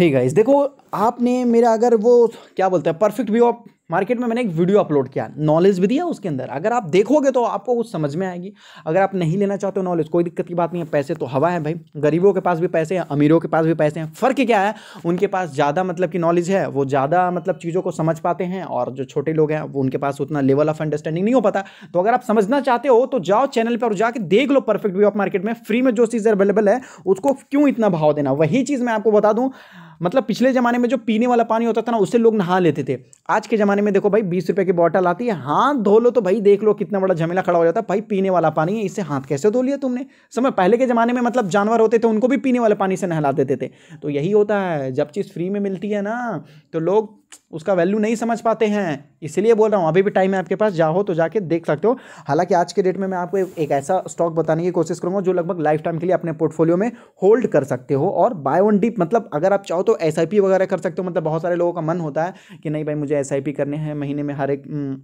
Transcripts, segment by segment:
ही इस देखो आपने मेरा अगर वो क्या बोलते हैं परफेक्ट व्यू ऑफ मार्केट में मैंने एक वीडियो अपलोड किया नॉलेज भी दिया उसके अंदर अगर आप देखोगे तो आपको कुछ समझ में आएगी अगर आप नहीं लेना चाहते हो नॉलेज कोई दिक्कत की बात नहीं है पैसे तो हवा है भाई गरीबों के पास भी पैसे हैं अमीरों के पास भी पैसे हैं फ़र्क क्या है उनके पास ज़्यादा मतलब की नॉलेज है वो ज़्यादा मतलब चीज़ों को समझ पाते हैं और जो छोटे लोग हैं वो उनके पास उतना लेवल ऑफ अंडरस्टैंडिंग नहीं हो पाता तो अगर आप समझना चाहते हो तो जाओ चैनल पर जाके देख लो परफेक्ट व्यू ऑफ मार्केट में फ्री में जो चीज़ अवेलेबल है उसको क्यों इतना भाव देना वही चीज़ मैं आपको बता दूँ मतलब पिछले ज़माने में जो पीने वाला पानी होता था ना उससे लोग नहा लेते थे आज के ज़माने में देखो भाई बीस रुपये की बॉटल आती है हाथ धो लो तो भाई देख लो कितना बड़ा झमेला खड़ा हो जाता है भाई पीने वाला पानी है इससे हाथ कैसे धो लिया तुमने समय पहले के ज़माने में मतलब जानवर होते थे उनको भी पीने वाले पानी से नहला देते थे तो यही होता है जब चीज़ फ्री में मिलती है ना तो लोग उसका वैल्यू नहीं समझ पाते हैं इसलिए बोल रहा हूँ अभी भी टाइम है आपके पास जाओ तो जाके देख सकते हो हालांकि आज के डेट में मैं आपको एक ऐसा स्टॉक बताने की कोशिश करूँगा जो लगभग लाइफ टाइम के लिए अपने पोर्टफोलियो में होल्ड कर सकते हो और बाय वन डीप मतलब अगर आप चाहो तो एस वगैरह कर सकते हो मतलब बहुत सारे लोगों का मन होता है कि नहीं भाई मुझे एस करने हैं महीने में हर एक हम्म,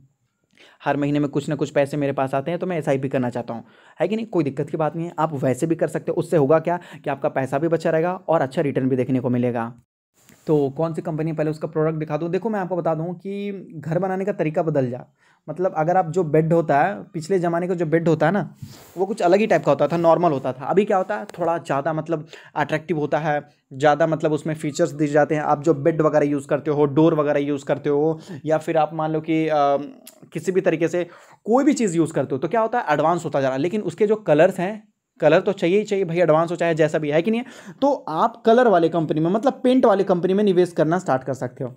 हर महीने में कुछ ना कुछ पैसे मेरे पास आते हैं तो मैं एस करना चाहता हूँ है कि नहीं कोई दिक्कत की बात नहीं है आप वैसे भी कर सकते हो उससे होगा क्या कि आपका पैसा भी बचा रहेगा और अच्छा रिटर्न भी देखने को मिलेगा तो कौन सी कंपनी पहले उसका प्रोडक्ट दिखा दूँ देखो मैं आपको बता दूँ कि घर बनाने का तरीका बदल जा मतलब अगर आप जो बेड होता है पिछले ज़माने का जो बेड होता है ना वो कुछ अलग ही टाइप का होता था नॉर्मल होता था अभी क्या होता है थोड़ा ज़्यादा मतलब अट्रैक्टिव होता है ज़्यादा मतलब उसमें फीचर्स दिए जाते हैं आप जो बेड वगैरह यूज़ करते हो डोर वगैरह यूज़ करते हो या फिर आप मान लो कि आ, किसी भी तरीके से कोई भी चीज़ यूज़ करते हो तो क्या होता है एडवांस होता जा रहा है लेकिन उसके जो कलर्स हैं कलर तो चाहिए ही चाहिए भाई एडवांस हो चाहे जैसा भी है कि नहीं है तो आप कलर वाले कंपनी में मतलब पेंट वाले कंपनी में निवेश करना स्टार्ट कर सकते हो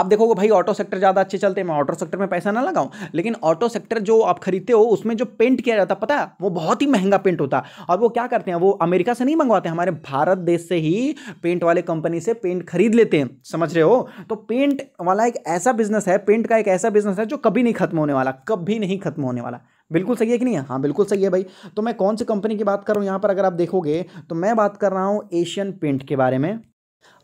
आप देखोगे भाई ऑटो सेक्टर ज़्यादा अच्छे चलते हैं मैं ऑटो सेक्टर में पैसा ना लगाऊं लेकिन ऑटो सेक्टर जो आप खरीदते हो उसमें जो पेंट किया जाता है पता है वो बहुत ही महंगा पेंट होता है और वो क्या करते हैं वो अमेरिका से नहीं मंगवाते हमारे भारत देश से ही पेंट वाले कंपनी से पेंट खरीद लेते हैं समझ रहे हो तो पेंट वाला एक ऐसा बिजनेस है पेंट का एक ऐसा बिजनेस है जो कभी नहीं खत्म होने वाला कभी नहीं खत्म होने वाला बिल्कुल सही है कि नहीं है हाँ बिल्कुल सही है भाई तो मैं कौन सी कंपनी की बात कर रहा हूँ यहाँ पर अगर आप देखोगे तो मैं बात कर रहा हूँ एशियन पेंट के बारे में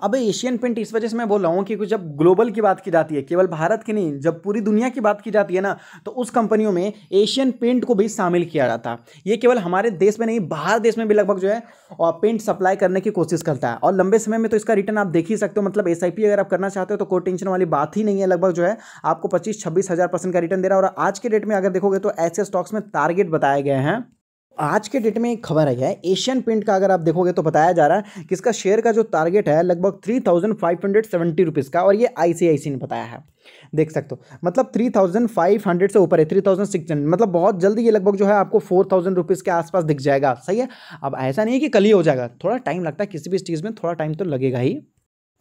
अब एशियन पेंट इस वजह से मैं बोल रहा हूँ कि जब ग्लोबल की बात की जाती है केवल भारत की नहीं जब पूरी दुनिया की बात की जाती है ना तो उस कंपनियों में एशियन पेंट को भी शामिल किया जाता है ये केवल हमारे देश में नहीं बाहर देश में भी लगभग जो है और पेंट सप्लाई करने की कोशिश करता है और लंबे समय में तो इसका रिटर्न आप देख ही सकते हो मतलब एस अगर आप करना चाहते हो तो कोई टेंशन वाली बात ही नहीं है लगभग जो है आपको पच्चीस छब्बीस का रिटर्न दे रहा है और आज के डेट में अगर देखोगे तो ऐसे स्टॉक्स में टारगेट बताए गए हैं आज के डेट में एक खबर आई है एशियन पेंट का अगर आप देखोगे तो बताया जा रहा है कि इसका शेयर का जो टारगेट है लगभग three thousand five hundred seventy rupees का और ये आईसीआईसी ने बताया है देख सकते हो मतलब थ्री थाउजेंड फाइव हंड्रेड से ऊपर है थ्री थाउजेंड सिक्स हंड्रेड मतलब बहुत जल्दी ये लगभग जो है आपको फोर थाउजेंड रुपीज़ के आसपास दिख जाएगा सही है अब ऐसा नहीं है कि कल ही हो जाएगा थोड़ा टाइम लगता है किसी भी चीज़ में थोड़ा टाइम तो लगेगा ही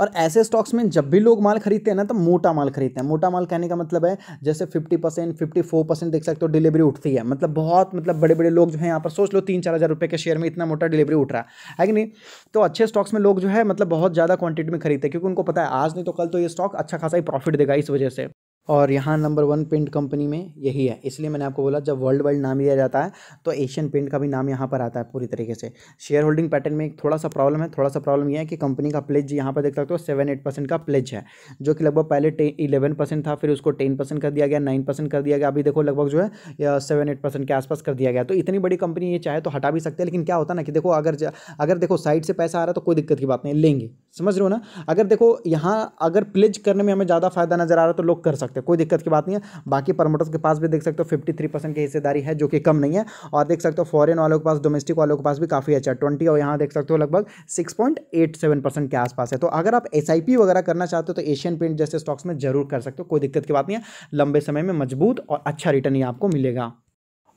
और ऐसे स्टॉक्स में जब भी लोग माल खरीदते हैं ना तो मोटा माल खरीदते हैं मोटा माल कहने का मतलब है जैसे 50 परसेंट फिफ्टी फोर परसेंट देख सकते हो डिलीवरी उठती है मतलब बहुत मतलब बड़े बड़े लोग जो है यहाँ पर सोच लो तीन चार हज़ार रुपये के शेयर में इतना मोटा डिलीवरी उठ रहा है कि नहीं तो अच्छे स्टॉक्स में लोग जो है मतलब बहुत ज़्यादा क्वांटिटी में खरीदते हैं क्योंकि उनको पता है आज नहीं तो कल तो ये स्टॉक अच्छा खासा ही प्रॉफिट देगा इस वजह से और यहाँ नंबर वन पेंट कंपनी में यही है इसलिए मैंने आपको बोला जब वर्ल्ड वाइड नाम लिया जाता है तो एशियन पेंट का भी नाम यहाँ पर आता है पूरी तरीके से शेयर होल्डिंग पैटर्न में एक थोड़ा सा प्रॉब्लम है थोड़ा सा प्रॉब्लम यह है कि कंपनी का प्लेज यहाँ पर देख सकते हो सेवन एट परसेंट का प्लेज है जो कि लगभग पहले इलेवन परसेंट था फिर उसको टेन परसेंट कर दिया गया नाइन परसेंट कर दिया गया अभी देखो लगभग जो है सेवन एट परसेंट के आसपास कर दिया गया तो इतनी बड़ी कंपनी ये चाहे तो हटा भी सकते हैं लेकिन क्या होता ना कि देखो अगर अगर देखो साइड से पैसा आ रहा है तो कोई दिक्कत की बात नहीं लेंगे समझ रहे हो ना अगर देखो यहाँ अगर प्लेज करने में हमें ज़्यादा फायदा नजर आ रहा है तो लोग कर सकते हैं कोई दिक्कत की बात नहीं है बाकी प्रमोटर्स के पास भी देख सकते हो फिफ्टी थ्री परसेंट की हिस्सेदारी है जो कि कम नहीं है और देख सकते हो फॉरेन वालों के पास डोमेस्टिक वालों के पास भी काफ़ी अच्छा है ट्वेंटी और यहाँ देख सकते हो लगभग six point eight seven percent के आसपास है तो अगर आप एस आई पी वगैरह करना चाहते हो तो एशियन पेंट जैसे स्टॉक्स में जरूर कर सकते हो कोई दिक्कत की बात नहीं है लंबे समय में मजबूत और अच्छा रिटर्न ही आपको मिलेगा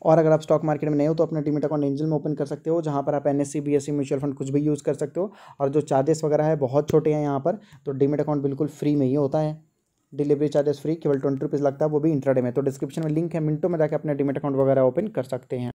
और अगर आप स्टॉक मार्केट में नहीं हो तो अपना डिमिट अकाउंट एंजल में ओपन कर सकते हो जहाँ पर आप N S C C mutual fund कुछ भी यूज़ कर सकते हो और जो चार्जेस वगैरह है बहुत छोटे हैं यहाँ पर तो डिमिट अकाउंट बिल्कुल फ्री में ही होता है डिलीवरी चार्जेस फ्री केवल ट्वेंटी रुपीज़ लगता है वो भी इंट्राडे में तो डिस्क्रिप्शन में लिंक है मिनटों में जाकर अपने डिमिट अकाउंट वगैरह ओपन कर सकते हैं